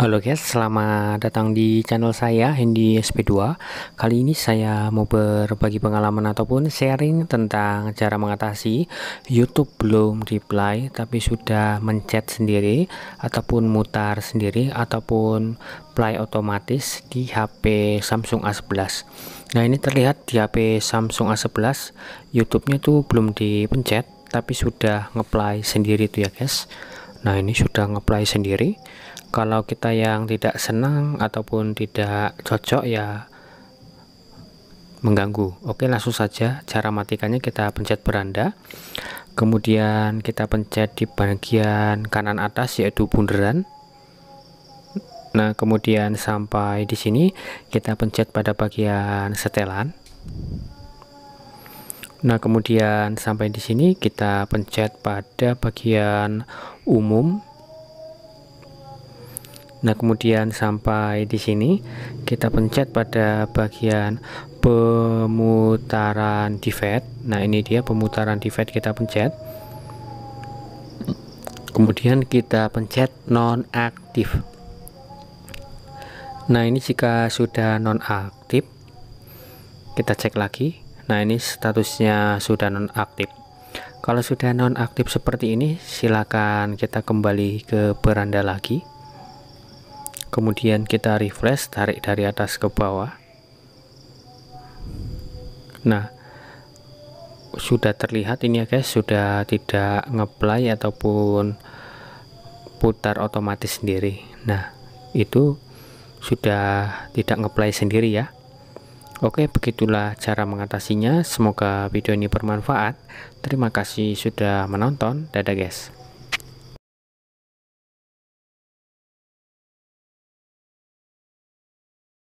Halo guys, selamat datang di channel saya Hendy SP2 Kali ini saya mau berbagi pengalaman ataupun sharing tentang cara mengatasi YouTube belum reply tapi sudah mencet sendiri ataupun mutar sendiri ataupun play otomatis di HP Samsung A11 Nah ini terlihat di HP Samsung A11 YouTube-nya tuh belum dipencet tapi sudah ngeplay sendiri tuh ya guys Nah ini sudah ngeplay sendiri kalau kita yang tidak senang ataupun tidak cocok ya mengganggu oke langsung saja cara matikannya kita pencet beranda kemudian kita pencet di bagian kanan atas yaitu bundaran nah kemudian sampai di sini kita pencet pada bagian setelan Nah, kemudian sampai di sini kita pencet pada bagian umum Nah, kemudian sampai di sini kita pencet pada bagian pemutaran divert. Nah, ini dia pemutaran divert kita pencet. Kemudian kita pencet non aktif. Nah, ini jika sudah non aktif kita cek lagi. Nah, ini statusnya sudah non aktif. Kalau sudah non aktif seperti ini, silakan kita kembali ke beranda lagi kemudian kita refresh tarik dari atas ke bawah nah sudah terlihat ini ya guys sudah tidak ngeplay ataupun putar otomatis sendiri nah itu sudah tidak ngeplay sendiri ya Oke, begitulah cara mengatasinya. Semoga video ini bermanfaat. Terima kasih sudah menonton. Dadah, guys.